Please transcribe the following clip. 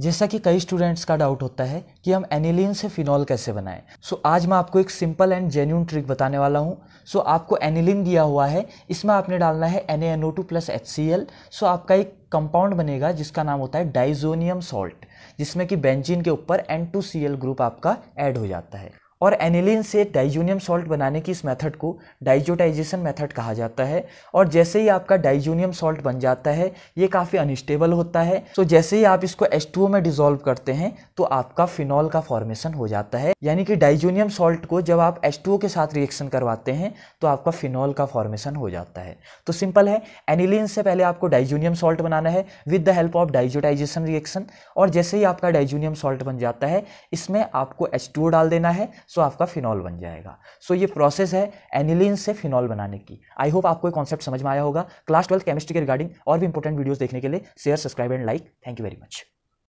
जैसा कि कई स्टूडेंट्स का डाउट होता है कि हम एनिलिन से फिनॉल कैसे बनाएं सो so, आज मैं आपको एक सिंपल एंड जेन्यून ट्रिक बताने वाला हूं सो so, आपको एनिलिन दिया हुआ है इसमें आपने डालना है N A N O two plus H C L so आपका एक कंपाउंड बनेगा जिसका नाम होता है डाइजोनियम सॉल्ट जिसमें कि बेंजीन के ऊपर N two C L group आपका ऐड हो जाता है और एनिलिन से डाइजूनियम सॉल्ट बनाने की इस मेथड को डाइजोटाइजेशन मेथड कहा जाता है और जैसे ही आपका डाइजूनियम सॉल्ट बन जाता है ये काफ़ी अनस्टेबल होता है तो जैसे ही आप इसको एच में डिजोल्व करते हैं तो आपका फिनॉल का फॉर्मेशन हो जाता है यानी कि डाइजूनियम सॉल्ट को जब आप एच के साथ रिएक्शन करवाते हैं तो आपका फिनॉल का फॉर्मेशन हो जाता है तो सिंपल है एनिलिन से पहले आपको डाइजूनियम सॉल्ट बनाना है with the help of diazotization reaction और जैसे ही आपका डाइजूनियम सॉल्ट बन जाता है इसमें आपको एच डाल देना है सो आपका फिनॉल बन जाएगा सो ये प्रोसेस है एनिलिन से फिनॉल बनाने की आई होप आपको कॉन्सेप्ट समझ में आया होगा क्लास ट्वेल्थ केमिस्ट्री के रिगार्डिंग और भी इंपॉर्टेंट वीडियोज़ देखने के लिए share subscribe and like thank you very much